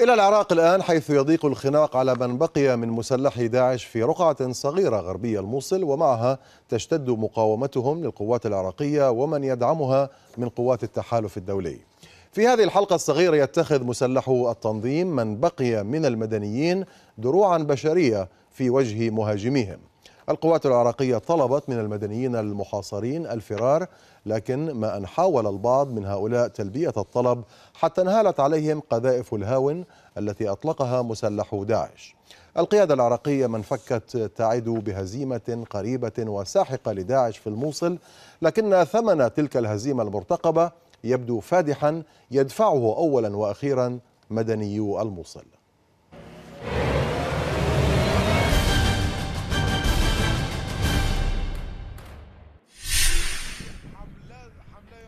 إلى العراق الآن حيث يضيق الخناق على من بقي من مسلح داعش في رقعة صغيرة غربية الموصل ومعها تشتد مقاومتهم للقوات العراقية ومن يدعمها من قوات التحالف الدولي في هذه الحلقة الصغيرة يتخذ مسلحو التنظيم من بقي من المدنيين دروعا بشرية في وجه مهاجميهم القوات العراقية طلبت من المدنيين المحاصرين الفرار لكن ما أن حاول البعض من هؤلاء تلبية الطلب حتى انهالت عليهم قذائف الهاون التي أطلقها مسلحو داعش القيادة العراقية من فكت تعد بهزيمة قريبة وساحقة لداعش في الموصل لكن ثمن تلك الهزيمة المرتقبة يبدو فادحا يدفعه أولا وأخيرا مدنيو الموصل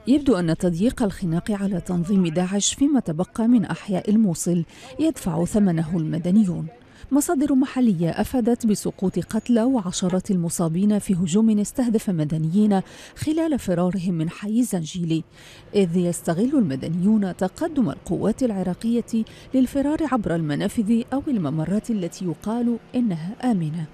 يبدو أن تضييق الخناق على تنظيم داعش فيما تبقى من أحياء الموصل يدفع ثمنه المدنيون مصادر محلية أفادت بسقوط قتلى وعشرات المصابين في هجوم استهدف مدنيين خلال فرارهم من حي زنجيلي إذ يستغل المدنيون تقدم القوات العراقية للفرار عبر المنافذ أو الممرات التي يقال إنها آمنة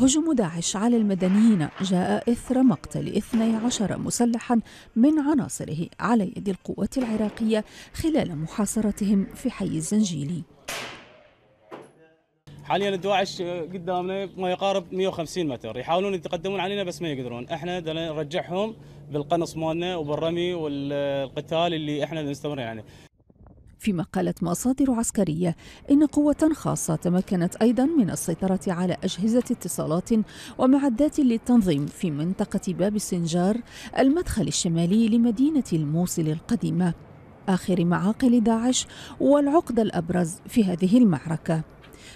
هجوم داعش على المدنيين جاء إثر مقتل 12 مسلحا من عناصره على يد القوات العراقية خلال محاصرتهم في حي الزنجيلي حاليا الدواعش قدامنا ما يقارب 150 متر يحاولون يتقدمون علينا بس ما يقدرون احنا نرجعهم بالقنص مالنا وبالرمي والقتال اللي احنا نستمر يعني فيما قالت مصادر عسكرية إن قوة خاصة تمكنت أيضا من السيطرة على أجهزة اتصالات ومعدات للتنظيم في منطقة باب السنجار المدخل الشمالي لمدينة الموصل القديمة آخر معاقل داعش والعقدة الأبرز في هذه المعركة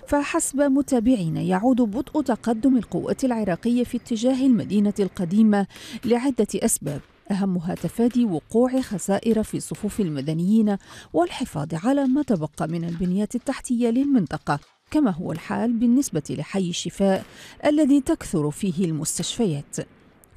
فحسب متابعين يعود بطء تقدم القوات العراقية في اتجاه المدينة القديمة لعدة أسباب أهمها تفادي وقوع خسائر في صفوف المدنيين والحفاظ على ما تبقى من البنية التحتية للمنطقة كما هو الحال بالنسبة لحي الشفاء الذي تكثر فيه المستشفيات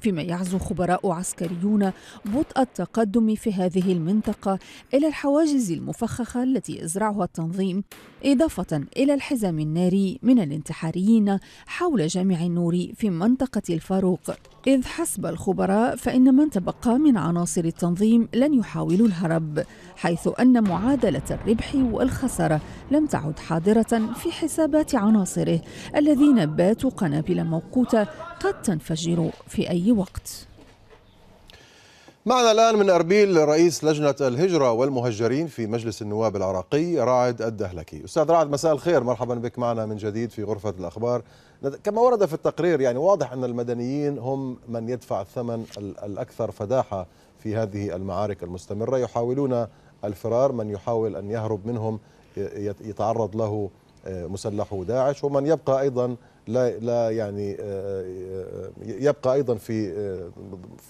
فيما يعزو خبراء عسكريون بطء التقدم في هذه المنطقة إلى الحواجز المفخخة التي يزرعها التنظيم إضافة إلى الحزام الناري من الانتحاريين حول جامع النور في منطقة الفاروق إذ حسب الخبراء فإن من تبقى من عناصر التنظيم لن يحاولوا الهرب حيث أن معادلة الربح والخسارة لم تعد حاضرة في حسابات عناصره الذين باتوا قنابل موقوتة قد تنفجر في أي وقت معنا الآن من أربيل رئيس لجنة الهجرة والمهجرين في مجلس النواب العراقي راعد الدهلكي أستاذ راعد مساء الخير مرحبا بك معنا من جديد في غرفة الأخبار كما ورد في التقرير يعني واضح أن المدنيين هم من يدفع الثمن الأكثر فداحة في هذه المعارك المستمرة يحاولون الفرار من يحاول أن يهرب منهم يتعرض له مسلحو داعش ومن يبقى ايضا لا لا يعني آه، آه، آه، يبقى ايضا في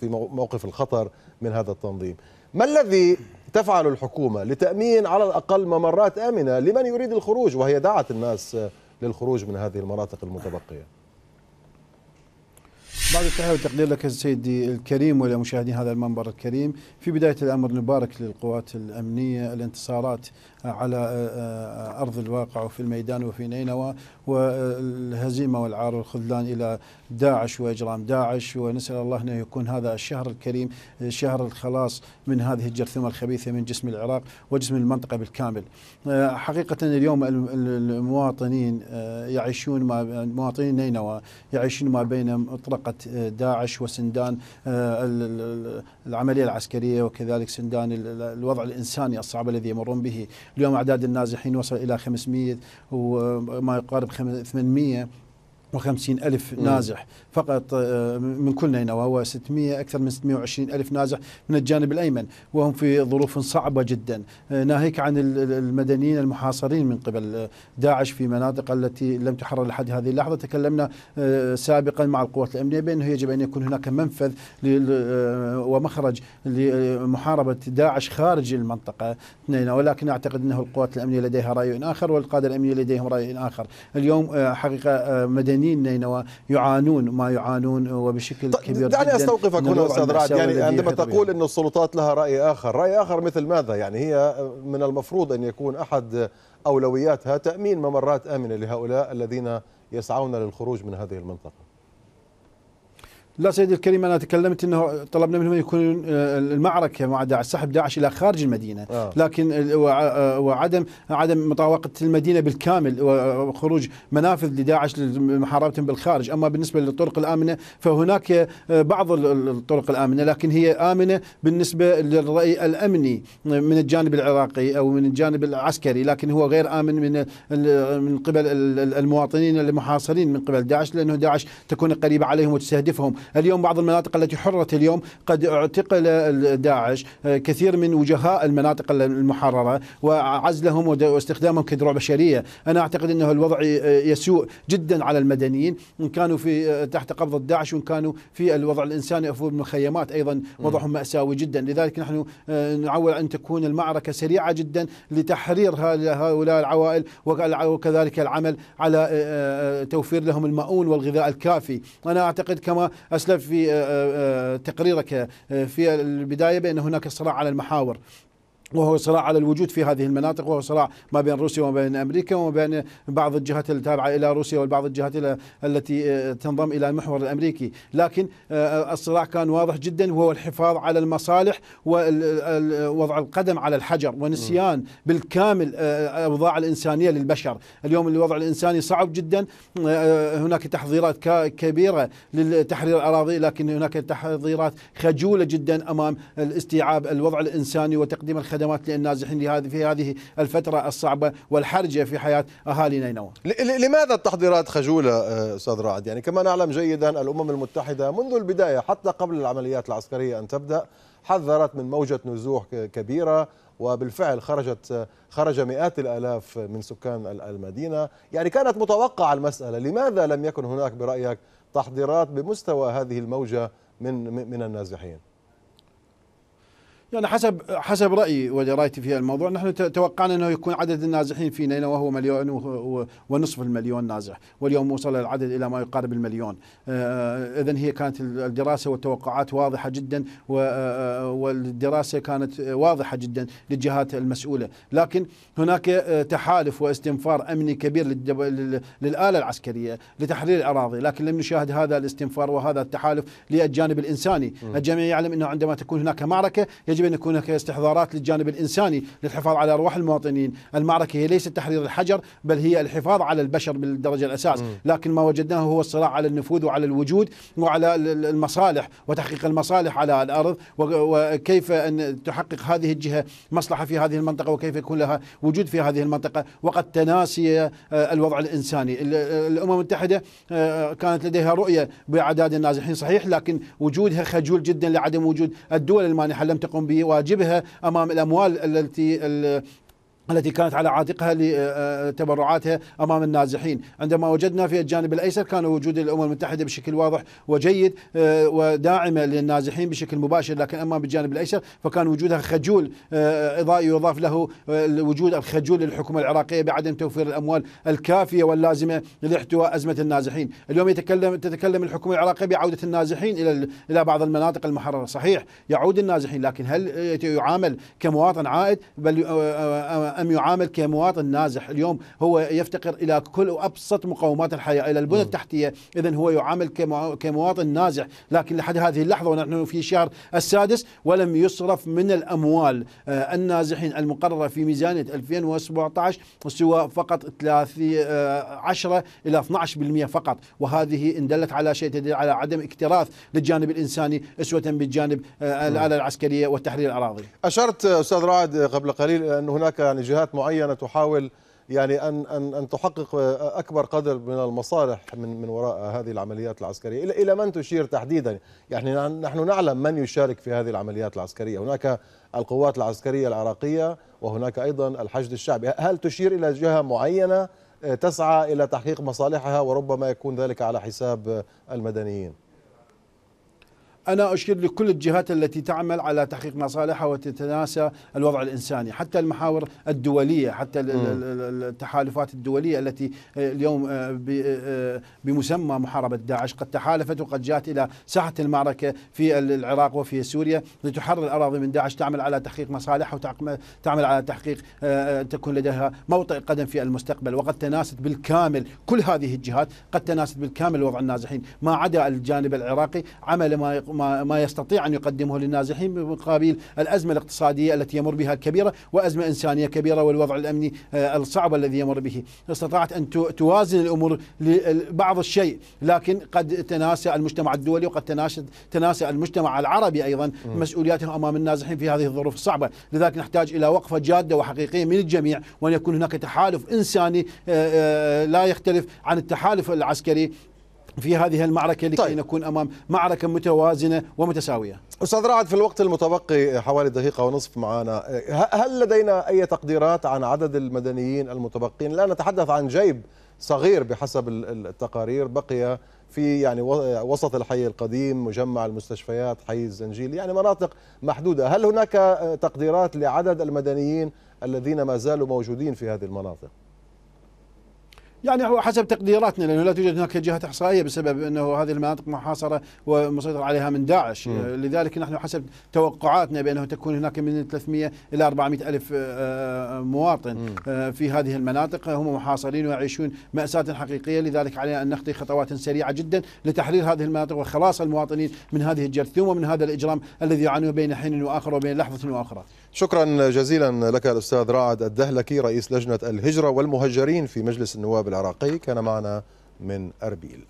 في موقف الخطر من هذا التنظيم. ما الذي تفعل الحكومه لتامين على الاقل ممرات امنه لمن يريد الخروج وهي دعت الناس للخروج من هذه المناطق المتبقيه؟ بعد التحية والتقدير لك سيدي الكريم ولمشاهدين هذا المنبر الكريم في بداية الأمر نبارك للقوات الأمنية الانتصارات على آه، آه، أرض الواقع وفي الميدان وفي نينوى والهزيمة والعار والخذلان إلى داعش وإجرام داعش ونسأل الله أن يكون هذا الشهر الكريم آه، شهر الخلاص من هذه الجرثومة الخبيثة من جسم العراق وجسم المنطقة بالكامل حقيقة اليوم المواطنين يعيشون ما مواطنين نينوى يعيشون ما بين مطرقة داعش وسندان العملية العسكرية وكذلك سندان الوضع الإنساني الصعب الذي يمرون به اليوم أعداد النازحين وصل إلى 500 وما يقارب 800 650 ألف نازح فقط آه، من كل نينوى وهو 600 أكثر من 620 ألف نازح من الجانب الأيمن وهم في ظروف صعبة جدا آه، ناهيك عن المدنيين المحاصرين من قبل آه، داعش في مناطق التي لم تحرر لحد هذه اللحظة تكلمنا سابقا مع القوات الأمنية بأنه يجب أن يكون هناك منفذ ومخرج لمحاربة داعش خارج المنطقة نينوى ولكن أعتقد أنه القوات الأمنية لديها رأي آخر والقادة الأمنية لديهم رأي آخر اليوم حقيقة مدنيين المدنيين يعانون ما يعانون وبشكل طيب كبير دعني جدا استوقفك هنا استاذ رعد يعني عندما تقول ان السلطات لها راي اخر، راي اخر مثل ماذا؟ يعني هي من المفروض ان يكون احد اولوياتها تامين ممرات امنه لهؤلاء الذين يسعون للخروج من هذه المنطقه. لا سيدي الكريم أنا تكلمت أنه طلبنا منهم يكون آه، المعركة مع داعش سحب داعش إلى خارج المدينة آه. لكن آه، وعدم عدم مطاوقه المدينة بالكامل وخروج منافذ لداعش لمحاربتهم بالخارج أما بالنسبة للطرق الآمنة فهناك آه، بعض الطرق الآمنة لكن هي آمنة بالنسبة للرأي الأمني من الجانب العراقي أو من الجانب العسكري لكن هو غير آمن من من قبل المواطنين المحاصرين من قبل داعش لأنه داعش تكون قريبة عليهم وتستهدفهم اليوم بعض المناطق التي حررت اليوم قد اعتقل داعش آه، كثير من وجهاء المناطق المحررة وعزلهم واستخدامهم كدروع بشرية أنا أعتقد أنه الوضع آه، يسوء جدا على المدنيين إن كانوا في آه، تحت قبضة داعش وإن كانوا في الوضع الإنساني في المخيمات أيضا وضعهم مأساوي جدا لذلك نحن نعول أن تكون المعركة سريعة جدا لتحرير هؤلاء العوائل وكذلك العمل على توفير لهم المؤون والغذاء الكافي أنا أعتقد كما أسلف في آه، آه، آه، تقريرك في البداية بأن هناك صراع على المحاور وهو صراع على الوجود في هذه المناطق وهو صراع ما بين روسيا وما بين امريكا وما بين بعض الجهات التابعه الى روسيا وبعض الجهات التي آه، تنضم الى المحور الامريكي، لكن آه، الصراع كان واضح جدا وهو الحفاظ على المصالح ووضع القدم على الحجر ونسيان بالكامل الاوضاع آه، الانسانيه للبشر، اليوم الوضع الانساني صعب جدا هناك تحضيرات كبيره لتحرير الاراضي لكن هناك تحضيرات خجوله جدا امام الاستيعاب الوضع الانساني وتقديم الخدمات خدمات للنازحين لهذه في هذه الفترة الصعبة والحرجة في حياة أهالي نينوى لماذا التحضيرات خجولة آه، أستاذ رعد يعني كما نعلم جيدا الأمم المتحدة منذ البداية حتى قبل العمليات العسكرية أن تبدأ حذرت من موجة نزوح كبيرة وبالفعل خرجت خرج مئات الالاف من سكان المدينه، يعني كانت متوقعه المساله، لماذا لم يكن هناك برايك تحضيرات بمستوى هذه الموجه من من النازحين؟ انا يعني حسب حسب رايي ودرايتي في الموضوع نحن توقعنا انه يكون عدد النازحين في نينوى وهو مليون ونصف المليون نازح واليوم وصل العدد الى ما يقارب المليون آه، آه، اذا هي كانت الدراسه والتوقعات واضحه جدا آه، والدراسه كانت واضحه جدا للجهات المسؤوله لكن هناك تحالف واستنفار امني كبير للاله العسكريه لتحرير الاراضي لكن لم نشاهد هذا الاستنفار وهذا التحالف للجانب الانساني الجميع يعلم انه عندما تكون هناك معركه يجب يجب أن يكون هناك استحضارات للجانب الإنساني للحفاظ على أرواح المواطنين المعركة هي ليست تحرير الحجر بل هي الحفاظ على البشر بالدرجة الأساس لكن ما وجدناه هو الصراع على النفوذ وعلى الوجود وعلى المصالح وتحقيق المصالح على الأرض وكيف أن تحقق هذه الجهة مصلحة في هذه المنطقة وكيف يكون لها وجود في هذه المنطقة وقد تناسي آه، الوضع الإنساني الأمم المتحدة آه، كانت لديها رؤية بأعداد النازحين صحيح لكن وجودها خجول جدا لعدم وجود الدول المانحة لم تقم بواجبها امام الاموال التي التي كانت على عاتقها لتبرعاتها امام النازحين، عندما وجدنا في الجانب الايسر كان وجود الامم المتحده بشكل واضح وجيد آه، وداعمه للنازحين بشكل مباشر، لكن اما بالجانب الايسر فكان وجودها خجول آه، يضاف له آه، الوجود الخجول للحكومه العراقيه بعدم توفير الاموال الكافيه واللازمه لاحتواء ازمه النازحين، اليوم يتكلم تتكلم الحكومه العراقيه بعوده النازحين الى الى بعض المناطق المحرره، صحيح يعود النازحين لكن هل يعامل كمواطن عائد بل أم يعامل كمواطن نازح اليوم هو يفتقر إلى كل وأبسط مقومات الحياة إلى البنى التحتية إذا هو يعامل كمواطن نازح لكن لحد هذه اللحظة ونحن في شهر السادس ولم يصرف من الأموال آه، النازحين المقررة في ميزانية 2017 سوى فقط 10 آه، إلى 12% فقط وهذه إن دلت على شيء تدل على عدم اكتراث للجانب الإنساني أسوة بالجانب آه، الآلة العسكرية وتحرير الأراضي أشرت أستاذ رائد قبل قليل أن هناك يعني جهات معينه تحاول يعني ان ان ان تحقق اكبر قدر من المصالح من من وراء هذه العمليات العسكريه، الى الى من تشير تحديدا؟ يعني نحن نعلم من يشارك في هذه العمليات العسكريه، هناك القوات العسكريه العراقيه وهناك ايضا الحشد الشعبي، هل تشير الى جهه معينه آه، تسعى الى تحقيق مصالحها وربما يكون ذلك على حساب آه، المدنيين؟ أنا أشير لكل الجهات التي تعمل على تحقيق مصالحها وتتناسى الوضع الإنساني حتى المحاور الدولية حتى التحالفات الدولية التي آه، اليوم آه، آه، بمسمى محاربة داعش قد تحالفت وقد جاءت إلى ساحة المعركة في العراق وفي سوريا لتحرر الأراضي من داعش تعمل على تحقيق مصالحها وتعمل على تحقيق تكون لديها موطئ قدم في المستقبل وقد تناست بالكامل كل هذه الجهات قد تناست بالكامل وضع النازحين ما عدا الجانب العراقي عمل ما ما, ما يستطيع أن يقدمه للنازحين مقابل الأزمة الاقتصادية التي يمر بها الكبيرة وأزمة إنسانية كبيرة والوضع الأمني آه، الصعب الذي يمر به استطاعت أن توازن الأمور لبعض الشيء لكن قد تناسى المجتمع الدولي وقد تناسى المجتمع العربي أيضا مسؤولياته أمام النازحين في هذه الظروف الصعبة لذلك نحتاج إلى وقفة جادة وحقيقية من الجميع وأن يكون هناك تحالف إنساني آه، آه، لا يختلف عن التحالف العسكري في هذه المعركة لكي طيب. نكون أمام معركة متوازنة ومتساوية أستاذ رعد في الوقت المتبقي حوالي دقيقة ونصف معنا هل لدينا أي تقديرات عن عدد المدنيين المتبقين لا نتحدث عن جيب صغير بحسب التقارير بقي في يعني وسط الحي القديم مجمع المستشفيات حي الزنجيل يعني مناطق محدودة هل هناك تقديرات لعدد المدنيين الذين ما زالوا موجودين في هذه المناطق يعني هو حسب تقديراتنا لانه لا توجد هناك جهات احصائيه بسبب انه هذه المناطق محاصره ومسيطر عليها من داعش م. لذلك نحن حسب توقعاتنا بانه تكون هناك من 300 الى 400 الف آه، مواطن آه، في هذه المناطق هم محاصرين ويعيشون ماساه حقيقيه لذلك علينا ان نخطي خطوات سريعه جدا لتحرير هذه المناطق وخلاص المواطنين من هذه الجرثومه ومن هذا الاجرام الذي يعانون بين حين واخر وبين لحظه واخرى شكرا جزيلا لك الاستاذ رعد الدهلكي رئيس لجنه الهجره والمهجرين في مجلس النواب العراقي كان معنا من أربيل